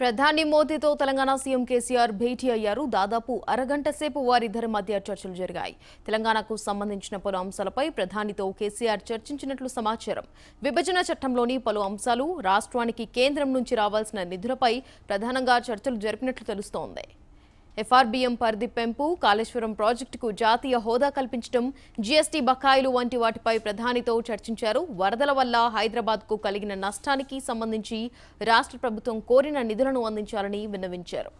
ప్రధాని మోదీతో తెలంగాణ సీఎం కేసీఆర్ భేటీ అయ్యారు దాదాపు అరగంట సేపు వారిద్దరి మధ్య చర్చలు జరిగాయి తెలంగాణకు సంబంధించిన పలు అంశాలపై ప్రధానితో కేసీఆర్ చర్చించినట్లు సమాచారం విభజన చట్టంలోని పలు అంశాలు రాష్ట్రానికి కేంద్రం నుంచి రావాల్సిన నిధులపై ప్రధానంగా చర్చలు జరిపినట్లు తెలుస్తోంది ఎఫ్ఆర్బిఎం పరిధి పెంపు కాళేశ్వరం ప్రాజెక్టుకు జాతీయ హోదా కల్పించడం జీఎస్టీ బకాయిలు వంటి వాటిపై ప్రధానితో చర్చించారు వరదల వల్ల హైదరాబాద్కు కలిగిన నష్టానికి సంబంధించి రాష్ట్ర ప్రభుత్వం కోరిన నిధులను అందించాలని విన్నవించారు